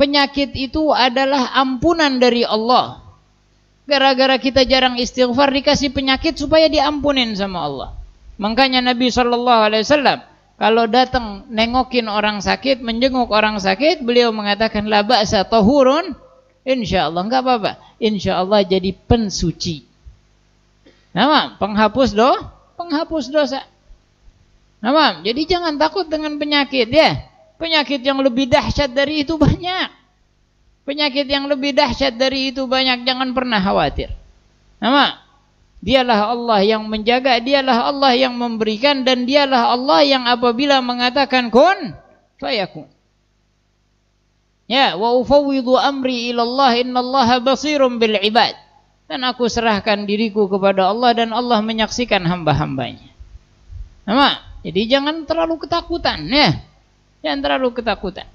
penyakit itu adalah ampunan dari Allah. Gara-gara kita jarang istighfar dikasih penyakit supaya diampunin sama Allah. Makanya Nabi Shallallahu Alaihi Wasallam kalau datang nengokin orang sakit, menjenguk orang sakit, beliau mengatakan laba atau tahurun, insya Allah nggak apa-apa, insya Allah jadi pensuci. Nama penghapus do, penghapus dosa. Nama, jadi jangan takut dengan penyakit ya. Penyakit yang lebih dahsyat dari itu banyak. Penyakit yang lebih dahsyat dari itu banyak. Jangan pernah khawatir. Nama, dialah Allah yang menjaga, dialah Allah yang memberikan, dan dialah Allah yang apabila mengatakan kun, fayakun. Ya, wa ufawwidu amri ilallah innallaha basirum bil ibad. Dan aku serahkan diriku kepada Allah dan Allah menyaksikan hamba-hambanya. Nama, jadi jangan terlalu ketakutan ya. Jangan terlalu ketakutan.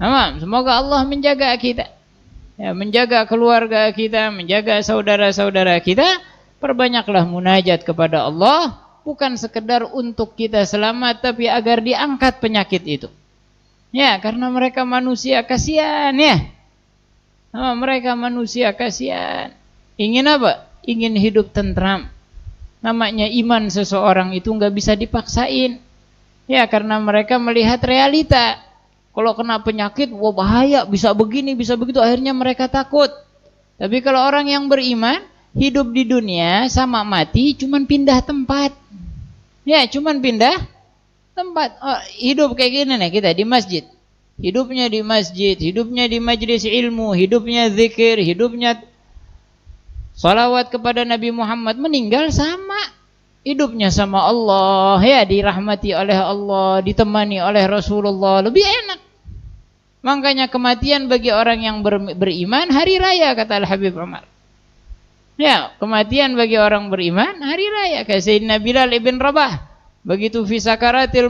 Amam. Semoga Allah menjaga kita. Ya, menjaga keluarga kita, menjaga saudara-saudara kita. Perbanyaklah munajat kepada Allah. Bukan sekedar untuk kita selamat, tapi agar diangkat penyakit itu. Ya, karena mereka manusia kasihan ya. Nah, mereka manusia kasihan. Ingin apa? Ingin hidup tentram. Namanya iman seseorang itu nggak bisa dipaksain. Ya karena mereka melihat realita. Kalau kena penyakit, wah bahaya, bisa begini, bisa begitu. Akhirnya mereka takut. Tapi kalau orang yang beriman, hidup di dunia sama mati, cuman pindah tempat. Ya, cuman pindah tempat. Oh, hidup kayak gini nih kita di masjid. Hidupnya di masjid, hidupnya di majlis ilmu, hidupnya zikir, hidupnya Salawat kepada Nabi Muhammad meninggal sama hidupnya sama Allah, ya dirahmati oleh Allah, ditemani oleh Rasulullah, lebih enak. Makanya kematian bagi orang yang ber, beriman hari raya kata Al Habib Umar. Ya, kematian bagi orang beriman hari raya kayak Sayyidina Bilal ibn Rabah. Begitu fi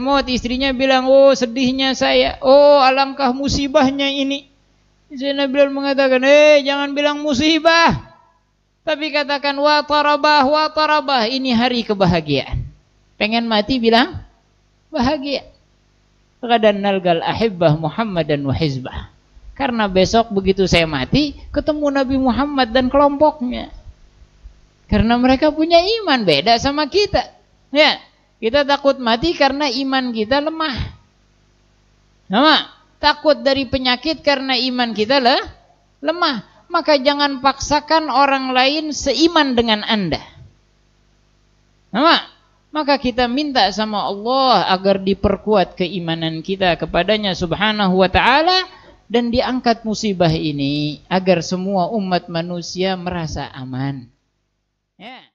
maut istrinya bilang, "Oh, sedihnya saya. Oh, alangkah musibahnya ini." Sayyidina Bilal mengatakan, "Eh, jangan bilang musibah." Tapi katakan wa tarabah wa tarabah ini hari kebahagiaan. Pengen mati bilang bahagia. Kadang nalgal ahibbah Muhammad dan wahizbah. Karena besok begitu saya mati ketemu Nabi Muhammad dan kelompoknya. Karena mereka punya iman beda sama kita. Ya, kita takut mati karena iman kita lemah. Nama takut dari penyakit karena iman kita lah lemah maka jangan paksakan orang lain seiman dengan Anda. Nama? Maka kita minta sama Allah agar diperkuat keimanan kita kepadanya subhanahu wa ta'ala dan diangkat musibah ini agar semua umat manusia merasa aman. Yeah.